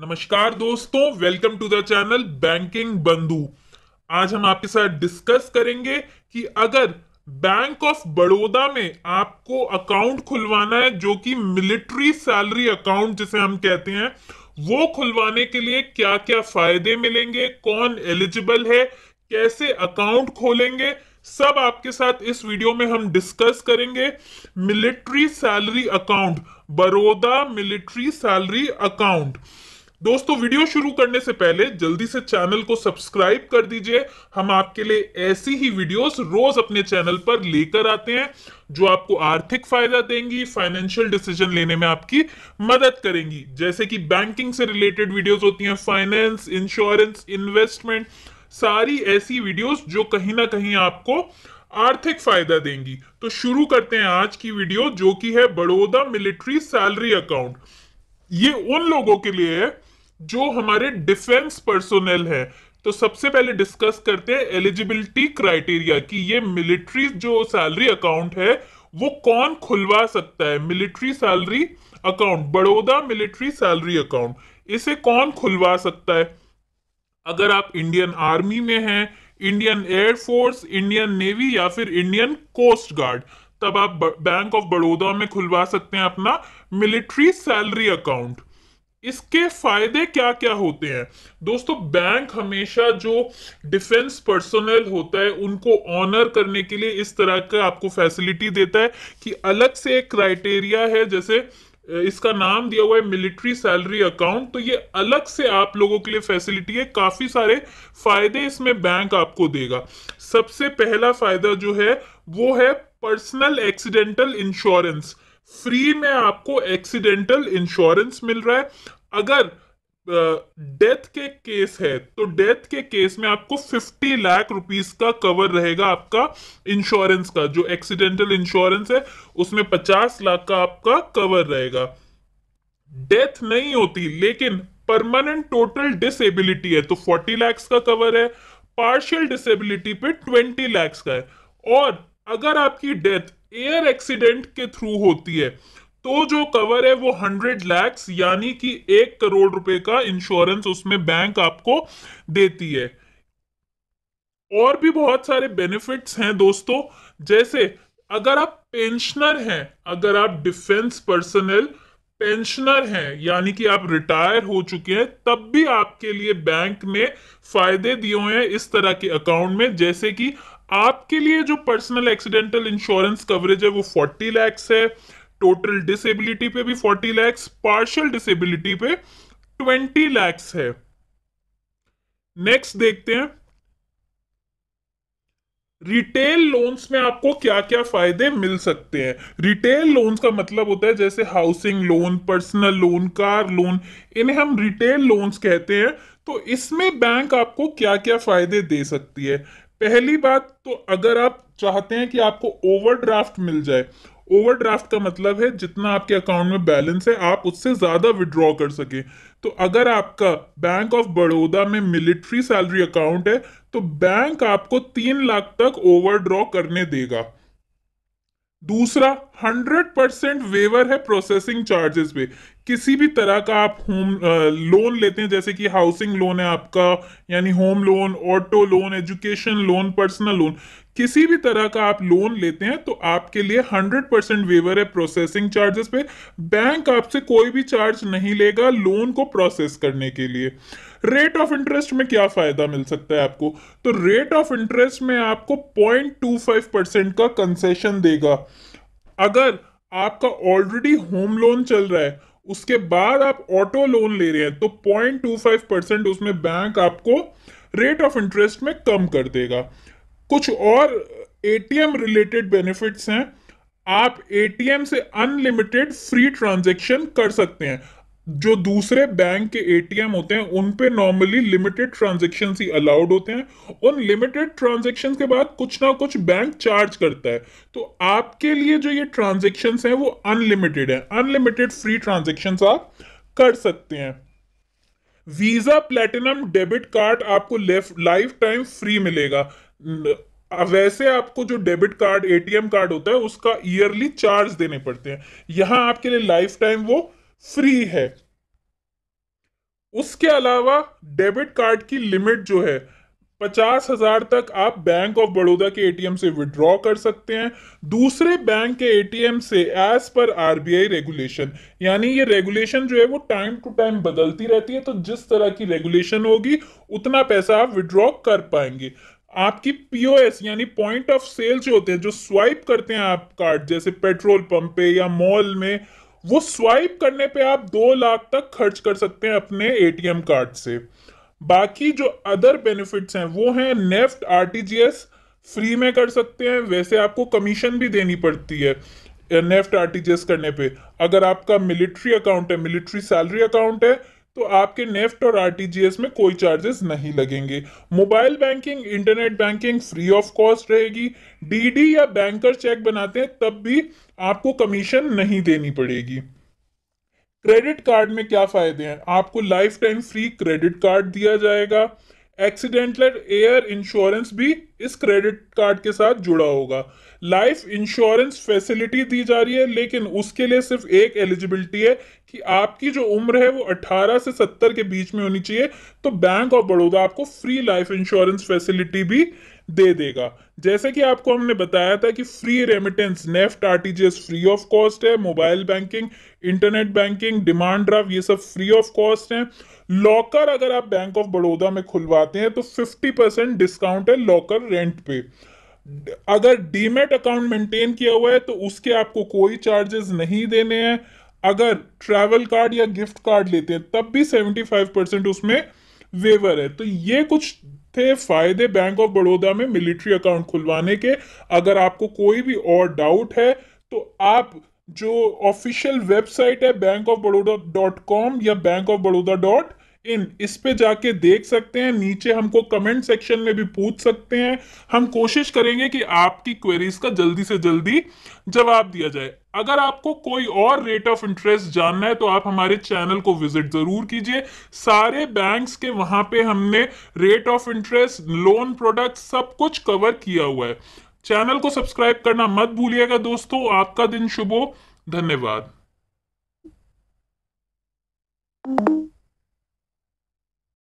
नमस्कार दोस्तों welcome to the channel banking Bandhu आज हम आपके साथ डिस्कस करेंगे कि अगर बैंक ऑफ बड़ौदा में आपको अकाउंट खुलवाना है जो कि मिलिट्री सैलरी अकाउंट जिसे हम कहते हैं वो खुलवाने के लिए क्या क्या फायदे मिलेंगे कौन एलिजिबल है कैसे अकाउंट खोलेंगे सब आपके साथ इस वीडियो में हम डिस्कस करेंगे military salary account Baroda military salary account दोस्तों वीडियो शुरू करने से पहले जल्दी से चैनल को सब्सक्राइब कर दीजिए हम आपके लिए ऐसी ही वीडियोस रोज अपने चैनल पर लेकर आते हैं जो आपको आर्थिक फायदा देंगी फाइनेंशियल डिसीजन लेने में आपकी मदद करेंगी जैसे कि बैंकिंग से रिलेटेड वीडियोस होती हैं फाइनेंस इंश्योरेंस इन्वेस्टमेंट सारी ऐसी वीडियोज जो कहीं ना कहीं आपको आर्थिक फायदा देंगी तो शुरू करते हैं आज की वीडियो जो कि है बड़ौदा मिलिट्री सैलरी अकाउंट ये उन लोगों के लिए है जो हमारे डिफेंस पर्सोनल है तो सबसे पहले डिस्कस करते हैं एलिजिबिलिटी क्राइटेरिया कि ये मिलिट्री जो सैलरी अकाउंट है वो कौन खुलवा सकता है military salary account Baroda military salary account इसे कौन खुलवा सकता है अगर आप इंडियन आर्मी में हैं इंडियन एयरफोर्स इंडियन नेवी या फिर इंडियन कोस्ट गार्ड तब आप बैंक ऑफ बड़ौदा में खुलवा सकते हैं अपना मिलिट्री सैलरी अकाउंट इसके फायदे क्या क्या होते हैं दोस्तों बैंक हमेशा जो डिफेंस पर्सनल होता है उनको ऑनर करने के लिए इस तरह का आपको फैसिलिटी देता है कि अलग से एक क्राइटेरिया है जैसे इसका नाम दिया हुआ है मिलिट्री सैलरी अकाउंट तो ये अलग से आप लोगों के लिए फैसिलिटी है काफ़ी सारे फायदे इसमें बैंक आपको देगा सबसे पहला फायदा जो है वो है पर्सनल एक्सीडेंटल इंश्योरेंस फ्री में आपको एक्सीडेंटल इंश्योरेंस मिल रहा है अगर डेथ के केस है तो डेथ के केस में आपको 50 लाख रुपीस का कवर रहेगा आपका इंश्योरेंस का जो एक्सीडेंटल इंश्योरेंस है उसमें 50 लाख का आपका कवर रहेगा डेथ नहीं होती लेकिन परमानेंट टोटल डिसेबिलिटी है तो 40 लाख का कवर है पार्शियल डिसेबिलिटी पे 20 लाख का है और अगर आपकी डेथ एयर एक्सीडेंट के थ्रू होती है तो जो कवर है वो हंड्रेड लैक्स यानी कि एक करोड़ रुपए का इंश्योरेंस उसमें बैंक आपको देती है और भी बहुत सारे बेनिफिट्स हैं दोस्तों जैसे अगर आप पेंशनर हैं अगर आप डिफेंस पर्सनल पेंशनर हैं यानी कि आप रिटायर हो चुके हैं तब भी आपके लिए बैंक ने फायदे दिए हुए हैं इस तरह के अकाउंट में जैसे कि आपके लिए जो पर्सनल एक्सीडेंटल इंश्योरेंस कवरेज है वो फोर्टी लैक्स है टोटल डिसेबिलिटी पे भी फोर्टी लैक्स पार्शियल डिसेबिलिटी पे ट्वेंटी लैक्स है नेक्स्ट देखते हैं रिटेल लोन्स में आपको क्या क्या फायदे मिल सकते हैं रिटेल लोन्स का मतलब होता है जैसे housing loan personal loan car loan इन्हें हम रिटेल लोन्स कहते हैं तो इसमें बैंक आपको क्या क्या फायदे दे सकती है पहली बात तो अगर आप चाहते हैं कि आपको ओवरड्राफ्ट मिल जाए ओवरड्राफ्ट का मतलब है जितना आपके अकाउंट में बैलेंस है आप उससे ज़्यादा विड्रॉ कर सके तो अगर आपका बैंक ऑफ बड़ौदा में मिलिट्री सैलरी अकाउंट है तो बैंक आपको तीन लाख तक ओवरड्रॉ करने देगा दूसरा हंड्रेड परसेंट वेवर है प्रोसेसिंग चार्जेस पे किसी भी तरह का आप होम लोन लेते हैं जैसे कि हाउसिंग लोन है आपका यानी home loan auto loan education loan personal loan किसी भी तरह का आप लोन लेते हैं तो आपके लिए 100 परसेंट वेवर है प्रोसेसिंग चार्जेस पे बैंक आपसे कोई भी चार्ज नहीं लेगा लोन को प्रोसेस करने के लिए रेट ऑफ इंटरेस्ट में क्या फ़ायदा मिल सकता है आपको तो रेट ऑफ इंटरेस्ट में आपको फाइव परसेंट का कंसेशन देगा अगर आपका ऑलरेडी होम लोन चल रहा है उसके बाद आप ऑटो लोन ले रहे हैं तो पॉइंट टू फाइव परसेंट उसमें बैंक आपको रेट ऑफ इंटरेस्ट में कम कर देगा कुछ और एटीएम रिलेटेड बेनिफिट्स हैं आप एटीएम से अनलिमिटेड फ्री ट्रांजेक्शन कर सकते हैं जो दूसरे बैंक के एटीएम होते हैं उन पे नॉर्मली लिमिटेड ट्रांजेक्शन ही अलाउड होते हैं उन लिमिटेड ट्रांजेक्शन के बाद कुछ ना कुछ बैंक चार्ज करता है तो आपके लिए जो ये ट्रांजेक्शन हैं वो अनलिमिटेड है अनलिमिटेड फ्री ट्रांजेक्शन आप कर सकते हैं वीजा प्लेटिनम डेबिट कार्ड आपको लाइफ टाइम फ्री मिलेगा वैसे आपको जो डेबिट कार्ड एटीएम कार्ड होता है उसका ईयरली चार्ज देने पड़ते हैं यहां आपके लिए लाइफ टाइम वो फ्री है उसके अलावा डेबिट कार्ड की लिमिट जो है पचास हजार तक आप बैंक ऑफ बड़ौदा के एटीएम से विड्रॉ कर सकते हैं दूसरे बैंक के एटीएम से एज पर आरबीआई रेगुलेशन यानी ये रेगुलेशन जो है वो टाइम टू टाइम बदलती रहती है तो जिस तरह की रेगुलेशन होगी उतना पैसा आप विड्रॉ कर पाएंगे आपकी पीओएस यानी पॉइंट ऑफ सेल जो होते हैं जो स्वाइप करते हैं आप कार्ड जैसे पेट्रोल पंप पे या मॉल में वो स्वाइप करने पे आप दो लाख तक खर्च कर सकते हैं अपने एटीएम कार्ड से बाकी जो अदर बेनिफिट्स हैं वो हैं नेफ्ट आरटीजीएस फ्री में कर सकते हैं वैसे आपको कमीशन भी देनी पड़ती है नेफ्ट आरटीजीएस करने पे अगर आपका मिलिट्री अकाउंट है मिलिट्री सैलरी अकाउंट है तो आपके नेफ्ट और आरटीजीएस में कोई चार्जेस नहीं लगेंगे mobile banking internet banking free of cost रहेगी डीडी या बैंकर चेक बनाते हैं तब भी आपको कमीशन नहीं देनी पड़ेगी क्रेडिट कार्ड में क्या फायदे हैं आपको life time free credit card दिया जाएगा एक्सीडेंटल एयर इंश्योरेंस भी इस क्रेडिट कार्ड के साथ जुड़ा होगा लाइफ इंश्योरेंस फैसिलिटी दी जा रही है लेकिन उसके लिए सिर्फ एक एलिजिबिलिटी है कि आपकी जो उम्र है वो 18 से 70 के बीच में होनी चाहिए तो बैंक ऑफ बड़ौदा आपको फ्री लाइफ इंश्योरेंस फैसिलिटी भी दे देगा जैसे कि आपको हमने बताया था कि free remittance NEFT RTGS free of cost है mobile banking internet banking demand draft ये सब फ्री ऑफ कॉस्ट है लॉकर अगर आप बैंक ऑफ बड़ौदा में खुलवाते हैं तो 50 परसेंट डिस्काउंट है लॉकर रेंट पे अगर डीमेट अकाउंट मेंटेन किया हुआ है तो उसके आपको कोई चार्जेस नहीं देने हैं अगर ट्रैवल कार्ड या गिफ्ट कार्ड लेते हैं तब भी 75 परसेंट उसमें वेवर है तो ये कुछ थे फायदे बैंक ऑफ बड़ौदा में मिलिट्री अकाउंट खुलवाने के अगर आपको कोई भी और डाउट है तो आप जो ऑफिशियल वेबसाइट है bank of Baroda dot com या bank of Baroda dot in इस पे जाके देख सकते हैं नीचे हमको कमेंट सेक्शन में भी पूछ सकते हैं हम कोशिश करेंगे कि आपकी क्वेरीज का जल्दी से जल्दी जवाब दिया जाए अगर आपको कोई और रेट ऑफ इंटरेस्ट जानना है तो आप हमारे चैनल को विजिट जरूर कीजिए सारे बैंक्स के वहां पे हमने rate of interest loan product सब कुछ कवर किया हुआ है चैनल को सब्सक्राइब करना मत भूलिएगा दोस्तों आपका दिन शुभ हो धन्यवाद